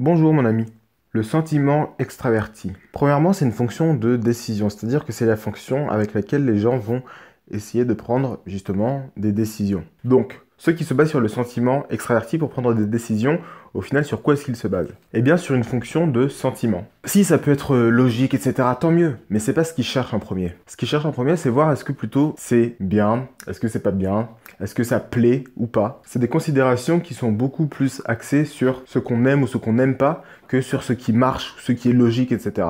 Bonjour mon ami. Le sentiment extraverti. Premièrement, c'est une fonction de décision, c'est-à-dire que c'est la fonction avec laquelle les gens vont essayer de prendre justement des décisions. Donc, ceux qui se basent sur le sentiment extraverti pour prendre des décisions au final, sur quoi est-ce qu'il se base Eh bien, sur une fonction de sentiment. Si ça peut être euh, logique, etc., tant mieux, mais c'est pas ce qu'il cherche en premier. Ce qu'il cherche en premier, c'est voir est-ce que plutôt c'est bien, est-ce que c'est pas bien, est-ce que ça plaît ou pas. C'est des considérations qui sont beaucoup plus axées sur ce qu'on aime ou ce qu'on n'aime pas que sur ce qui marche, ce qui est logique, etc.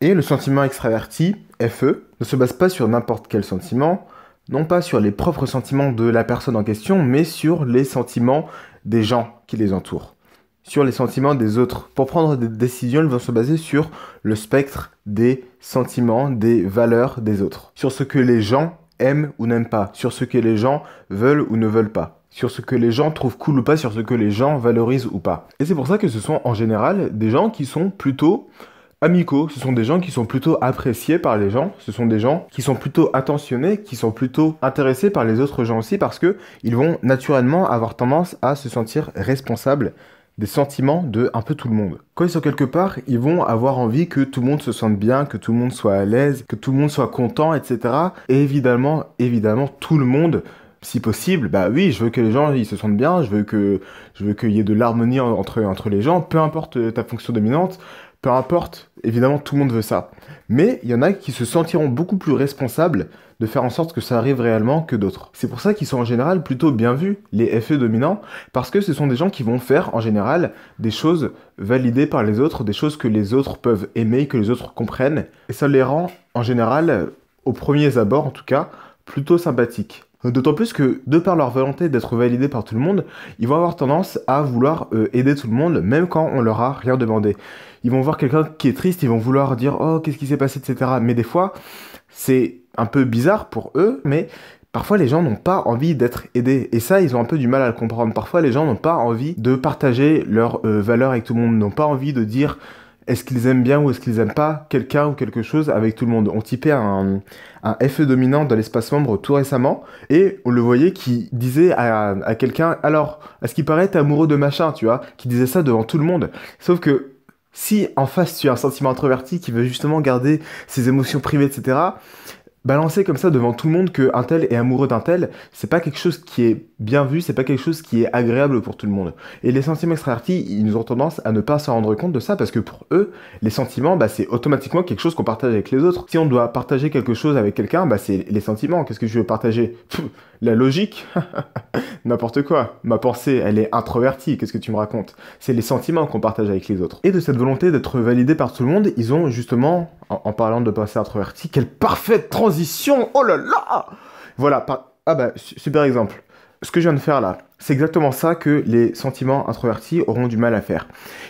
Et le sentiment extraverti, FE, ne se base pas sur n'importe quel sentiment, non pas sur les propres sentiments de la personne en question, mais sur les sentiments des gens qui les entourent sur les sentiments des autres. Pour prendre des décisions, ils vont se baser sur le spectre des sentiments, des valeurs des autres. Sur ce que les gens aiment ou n'aiment pas. Sur ce que les gens veulent ou ne veulent pas sur ce que les gens trouvent cool ou pas, sur ce que les gens valorisent ou pas. Et c'est pour ça que ce sont en général des gens qui sont plutôt amicaux, ce sont des gens qui sont plutôt appréciés par les gens, ce sont des gens qui sont plutôt attentionnés, qui sont plutôt intéressés par les autres gens aussi parce que ils vont naturellement avoir tendance à se sentir responsables des sentiments de un peu tout le monde. Quand ils sont quelque part, ils vont avoir envie que tout le monde se sente bien, que tout le monde soit à l'aise, que tout le monde soit content, etc. Et évidemment, évidemment, tout le monde si possible, bah oui, je veux que les gens ils se sentent bien, je veux que je veux qu'il y ait de l'harmonie entre entre les gens, peu importe ta fonction dominante. Peu importe, évidemment, tout le monde veut ça. Mais il y en a qui se sentiront beaucoup plus responsables de faire en sorte que ça arrive réellement que d'autres. C'est pour ça qu'ils sont en général plutôt bien vus, les FE dominants, parce que ce sont des gens qui vont faire en général des choses validées par les autres, des choses que les autres peuvent aimer, que les autres comprennent, et ça les rend en général, aux premiers abords en tout cas, plutôt sympathiques. D'autant plus que, de par leur volonté d'être validés par tout le monde, ils vont avoir tendance à vouloir euh, aider tout le monde, même quand on leur a rien demandé. Ils vont voir quelqu'un qui est triste, ils vont vouloir dire Oh, qu'est-ce qui s'est passé, etc. Mais des fois, c'est un peu bizarre pour eux, mais parfois les gens n'ont pas envie d'être aidés. Et ça, ils ont un peu du mal à le comprendre. Parfois, les gens n'ont pas envie de partager leurs euh, valeurs avec tout le monde, n'ont pas envie de dire est-ce qu'ils aiment bien ou est-ce qu'ils aiment pas quelqu'un ou quelque chose avec tout le monde. On typait un, un FE dominant dans l'espace membre tout récemment et on le voyait qui disait à, quelqu'un alors, est ce qu'il paraît, être amoureux de machin, tu vois, qui disait ça devant tout le monde. Sauf que si en face tu as un sentiment introverti qui veut justement garder ses émotions privées, etc., balancer comme ça devant tout le monde que un tel est amoureux d'un tel, c'est pas quelque chose qui est bien vu, c'est pas quelque chose qui est agréable pour tout le monde. Et les sentiments extravertis, ils ont tendance à ne pas se rendre compte de ça parce que pour eux, les sentiments, bah, c'est automatiquement quelque chose qu'on partage avec les autres. Si on doit partager quelque chose avec quelqu'un, bah, c'est les sentiments. Qu'est-ce que je veux partager La logique N'importe quoi. Ma pensée, elle est introvertie. Qu'est-ce que tu me racontes C'est les sentiments qu'on partage avec les autres. Et de cette volonté d'être validé par tout le monde, ils ont justement, en, parlant de pensée introvertie, quelle parfaite transition transition. Oh là là Voilà, ah bah, super exemple. Ce que je viens de faire là, c'est exactement ça que les sentiments introvertis auront du mal à faire.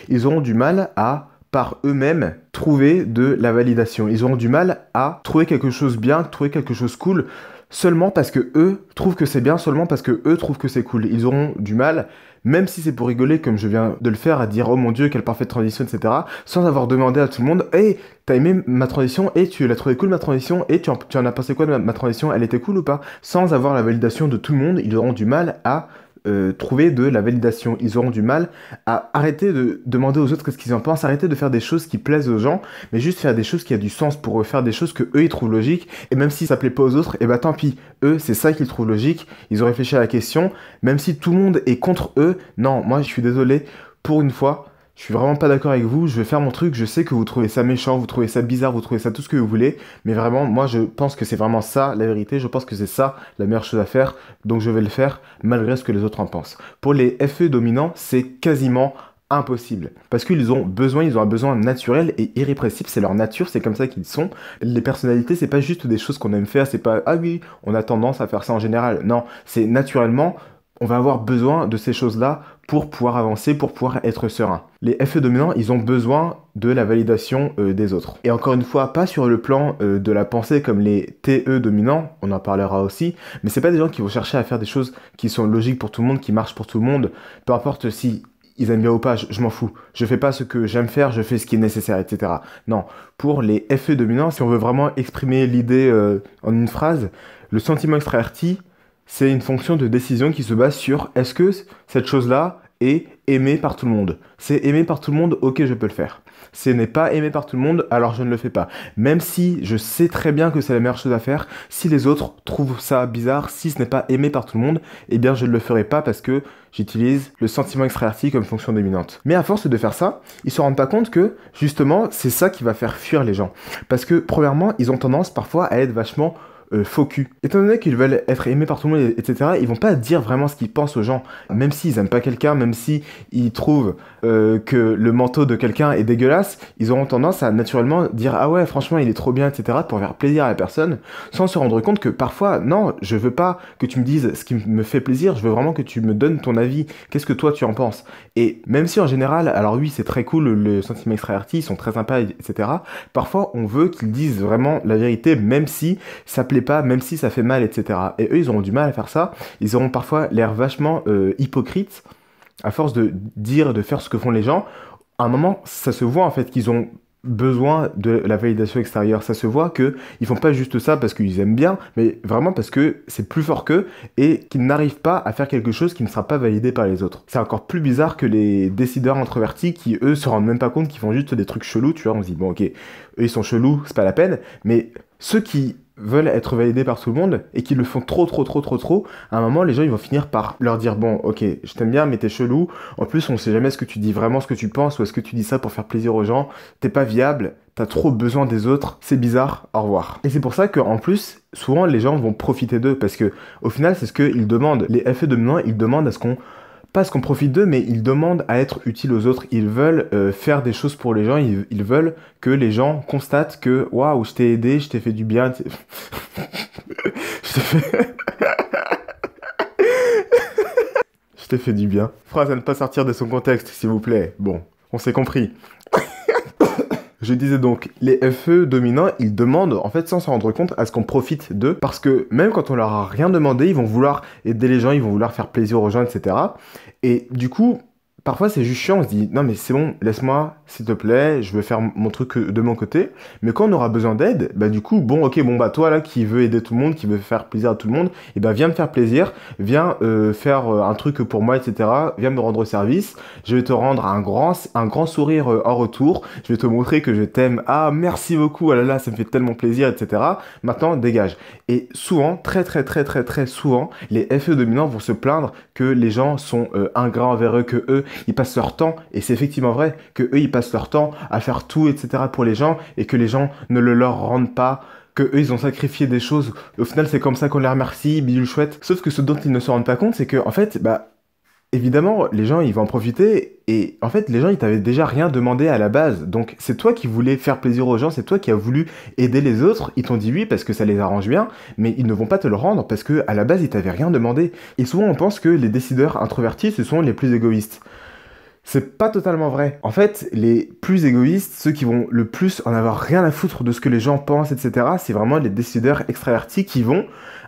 Ils auront du mal à par eux-mêmes trouver de la validation. Ils auront du mal à trouver quelque chose bien, trouver quelque chose cool, seulement parce que eux trouvent que c'est bien, seulement parce que eux trouvent que c'est cool. Ils auront du mal, même si c'est pour rigoler, comme je viens de le faire, à dire oh mon dieu, quelle parfaite transition, etc., sans avoir demandé à tout le monde, hey, t'as aimé ma transition, et tu l'as trouvé cool ma transition, et tu, en, as pensé quoi de ma, ma transition, elle était cool ou pas Sans avoir la validation de tout le monde, ils auront du mal à euh, trouver de la validation. Ils auront du mal à arrêter de demander aux autres qu'est-ce qu'ils en pensent, arrêter de faire des choses qui plaisent aux gens, mais juste faire des choses qui a du sens pour eux, faire des choses que eux ils trouvent logiques. Et même si ça plaît pas aux autres, et eh bah ben, tant pis. Eux, c'est ça qu'ils trouvent logique. Ils ont réfléchi à la question. Même si tout le monde est contre eux, non, moi je suis désolé. Pour une fois, je suis vraiment pas d'accord avec vous, je vais faire mon truc, je sais que vous trouvez ça méchant, vous trouvez ça bizarre, vous trouvez ça tout ce que vous voulez, mais vraiment, moi je pense que c'est vraiment ça la vérité, je pense que c'est ça la meilleure chose à faire, donc je vais le faire malgré ce que les autres en pensent. Pour les FE dominants, c'est quasiment impossible. Parce qu'ils ont besoin, ils ont un besoin naturel et irrépressible, c'est leur nature, c'est comme ça qu'ils sont. Les personnalités, c'est pas juste des choses qu'on aime faire, c'est pas ah oui, on a tendance à faire ça en général. Non, c'est naturellement, on va avoir besoin de ces choses-là pour pouvoir avancer, pour pouvoir être serein. Les FE dominants, ils ont besoin de la validation euh, des autres. Et encore une fois, pas sur le plan euh, de la pensée comme les TE dominants, on en parlera aussi, mais c'est pas des gens qui vont chercher à faire des choses qui sont logiques pour tout le monde, qui marchent pour tout le monde, peu importe si ils aiment bien ou pas, je, m'en fous. Je fais pas ce que j'aime faire, je fais ce qui est nécessaire, etc. Non, pour les FE dominants, si on veut vraiment exprimer l'idée euh, en une phrase, le sentiment extraverti, c'est une fonction de décision qui se base sur est-ce que cette chose-là est aimée par tout le monde C'est aimé par tout le monde, ok, je peux le faire. Ce n'est pas aimé par tout le monde, alors je ne le fais pas. Même si je sais très bien que c'est la meilleure chose à faire, si les autres trouvent ça bizarre, si ce n'est pas aimé par tout le monde, eh bien je ne le ferai pas parce que j'utilise le sentiment extraverti comme fonction dominante. Mais à force de faire ça, ils se rendent pas compte que justement c'est ça qui va faire fuir les gens. Parce que premièrement, ils ont tendance parfois à être vachement euh, faux cul. Étant donné qu'ils veulent être aimés par tout le monde, etc., ils vont pas dire vraiment ce qu'ils pensent aux gens. Même s'ils aiment pas quelqu'un, même s'ils trouvent euh, que le manteau de quelqu'un est dégueulasse, ils auront tendance à naturellement dire ah ouais, franchement, il est trop bien, etc., pour faire plaisir à la personne, sans se rendre compte que parfois, non, je veux pas que tu me dises ce qui me fait plaisir, je veux vraiment que tu me donnes ton avis. Qu'est-ce que toi tu en penses Et même si en général, alors oui, c'est très cool, le sentiment extraverti, ils sont très sympas, etc., parfois on veut qu'ils disent vraiment la vérité, même si ça plaît pas, même si ça fait mal, etc. Et eux, ils auront du mal à faire ça. Ils auront parfois l'air vachement euh, hypocrites à force de dire, de faire ce que font les gens. À un moment, ça se voit en fait qu'ils ont besoin de la validation extérieure. Ça se voit que ils font pas juste ça parce qu'ils aiment bien, mais vraiment parce que c'est plus fort qu'eux et qu'ils n'arrivent pas à faire quelque chose qui ne sera pas validé par les autres. C'est encore plus bizarre que les décideurs introvertis qui eux se rendent même pas compte qu'ils font juste des trucs chelous, tu vois. On se dit bon ok, eux ils sont chelous, c'est pas la peine, mais ceux qui veulent être validés par tout le monde et qu'ils le font trop, trop, trop, trop, trop, à un moment, les gens, ils vont finir par leur dire, bon, ok, je t'aime bien, mais t'es chelou. En plus, on sait jamais ce que tu dis vraiment, ce que tu penses, ou est-ce que tu dis ça pour faire plaisir aux gens. T'es pas viable, t'as trop besoin des autres, c'est bizarre, au revoir. Et c'est pour ça que en plus, souvent, les gens vont profiter d'eux parce que, au final, c'est ce qu'ils demandent. Les effets de dominants, ils demandent à ce qu'on pas qu'on profite d'eux, mais ils demandent à être utiles aux autres. Ils veulent euh, faire des choses pour les gens. Ils, veulent que les gens constatent que waouh, je t'ai aidé, je t'ai fait du bien. je t'ai fait. je t'ai fait du bien. Phrase à ne pas sortir de son contexte, s'il vous plaît. Bon, on s'est compris. Je disais donc, les FE dominants, ils demandent, en fait, sans s'en rendre compte, à ce qu'on profite d'eux, parce que même quand on leur a rien demandé, ils vont vouloir aider les gens, ils vont vouloir faire plaisir aux gens, etc. Et du coup, parfois c'est juste chiant, on se dit non mais c'est bon, laisse-moi, s'il te plaît, je veux faire mon truc euh, de mon côté. Mais quand on aura besoin d'aide, bah du coup, bon ok, bon bah toi là qui veux aider tout le monde, qui veut faire plaisir à tout le monde, et eh ben viens me faire plaisir, viens euh, faire euh, un truc pour moi, etc. Viens me rendre service, je vais te rendre un grand, un grand sourire en retour, je vais te montrer que je t'aime, ah merci beaucoup, ah là là, ça me fait tellement plaisir, etc. Maintenant, dégage. Et souvent, très très très très très souvent, les FE dominants vont se plaindre que les gens sont ingrats envers eux, que eux, ils passent leur temps, et c'est effectivement vrai, que eux, ils passent leur temps à faire tout, etc. pour les gens, et que les gens ne le leur rendent pas, que eux ils ont sacrifié des choses. Au final, c'est comme ça qu'on les remercie, bidule chouette. Sauf que ce dont ils ne se rendent pas compte, c'est que en fait, bah évidemment, les gens ils vont en profiter et en fait, les gens ils t'avaient déjà rien demandé à la base. Donc c'est toi qui voulais faire plaisir aux gens, c'est toi qui as voulu aider les autres. Ils t'ont dit oui parce que ça les arrange bien, mais ils ne vont pas te le rendre parce que à la base ils t'avaient rien demandé. Et souvent on pense que les décideurs introvertis ce sont les plus égoïstes. C'est pas totalement vrai. En fait, les plus égoïstes, ceux qui vont le plus en avoir rien à foutre de ce que les gens pensent, etc., c'est vraiment les décideurs extravertis qui vont,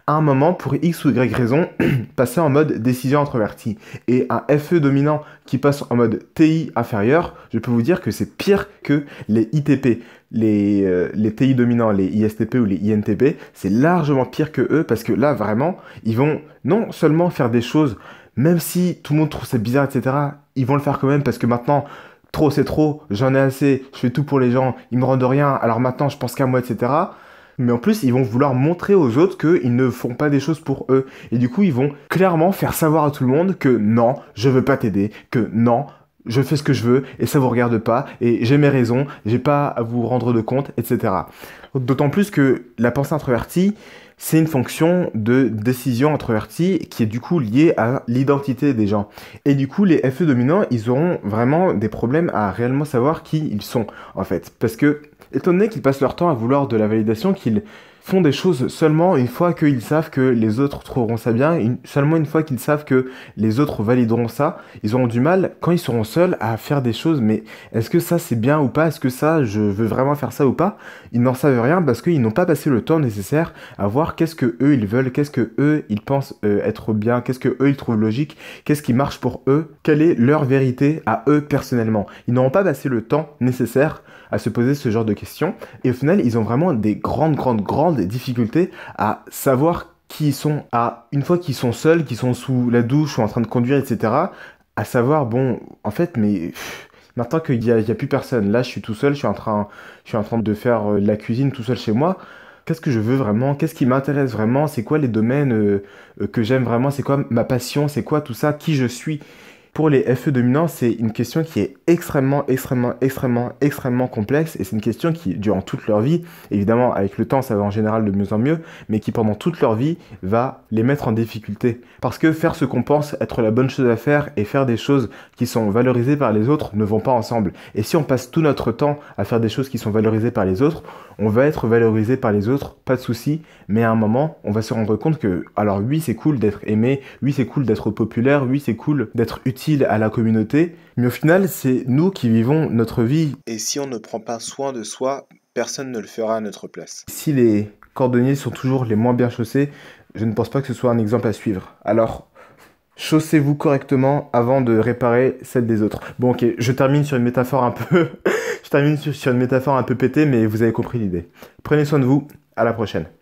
à un moment, pour X ou Y raison, passer en mode décision introvertie. Et un FE dominant qui passe en mode TI inférieur, je peux vous dire que c'est pire que les ITP. Les, euh, les, TI dominants, les ISTP ou les INTP, c'est largement pire que eux parce que là, vraiment, ils vont non seulement faire des choses même si tout le monde trouve ça bizarre, etc., ils vont le faire quand même parce que maintenant, trop c'est trop, j'en ai assez, je fais tout pour les gens, ils me rendent rien, alors maintenant je pense qu'à moi, etc. Mais en plus, ils vont vouloir montrer aux autres qu'ils ne font pas des choses pour eux. Et du coup, ils vont clairement faire savoir à tout le monde que non, je veux pas t'aider, que non, je fais ce que je veux et ça vous regarde pas et j'ai mes raisons, j'ai pas à vous rendre de compte, etc. D'autant plus que la pensée introvertie, c'est une fonction de décision introvertie qui est du coup liée à l'identité des gens. Et du coup, les FE dominants, ils auront vraiment des problèmes à réellement savoir qui ils sont, en fait. Parce que, étant donné qu'ils passent leur temps à vouloir de la validation, qu'ils font des choses seulement une fois qu'ils savent que les autres trouveront ça bien, seulement une fois qu'ils savent que les autres valideront ça, ils auront du mal quand ils seront seuls à faire des choses, mais est-ce que ça c'est bien ou pas, est-ce que ça je veux vraiment faire ça ou pas, ils n'en savent rien parce qu'ils n'ont pas passé le temps nécessaire à voir qu'est-ce que eux ils veulent, qu'est-ce que eux ils pensent euh, être bien, qu'est-ce que eux ils trouvent logique, qu'est-ce qui marche pour eux, quelle est leur vérité à eux personnellement. Ils n'auront pas passé le temps nécessaire à se poser ce genre de questions et au final ils ont vraiment des grandes, grandes, grandes des difficultés à savoir qui sont à, une fois qu'ils sont seuls, qu'ils sont sous la douche ou en train de conduire, etc., à savoir, bon, en fait, mais maintenant qu'il n'y a, plus personne, là je suis tout seul, je suis en train, je suis en train de faire euh, la cuisine tout seul chez moi, qu'est-ce que je veux vraiment, qu'est-ce qui m'intéresse vraiment, c'est quoi les domaines euh, euh, que j'aime vraiment, c'est quoi ma passion, c'est quoi tout ça, qui je suis. Pour les FE dominants, c'est une question qui est extrêmement, extrêmement, extrêmement, extrêmement complexe et c'est une question qui, durant toute leur vie, évidemment, avec le temps, ça va en général de mieux en mieux, mais qui, pendant toute leur vie, va les mettre en difficulté. Parce que faire ce qu'on pense être la bonne chose à faire et faire des choses qui sont valorisées par les autres ne vont pas ensemble. Et si on passe tout notre temps à faire des choses qui sont valorisées par les autres, on va être valorisé par les autres, pas de souci, mais à un moment, on va se rendre compte que, alors oui, c'est cool d'être aimé, oui, c'est cool d'être populaire, oui, c'est cool d'être utile, à la communauté, mais au final, c'est nous qui vivons notre vie. Et si on ne prend pas soin de soi, personne ne le fera à notre place. Si les cordonniers sont toujours les moins bien chaussés, je ne pense pas que ce soit un exemple à suivre. Alors, chaussez-vous correctement avant de réparer celle des autres. Bon, ok, je termine sur une métaphore un peu. je termine sur une métaphore un peu pétée, mais vous avez compris l'idée. Prenez soin de vous, à la prochaine.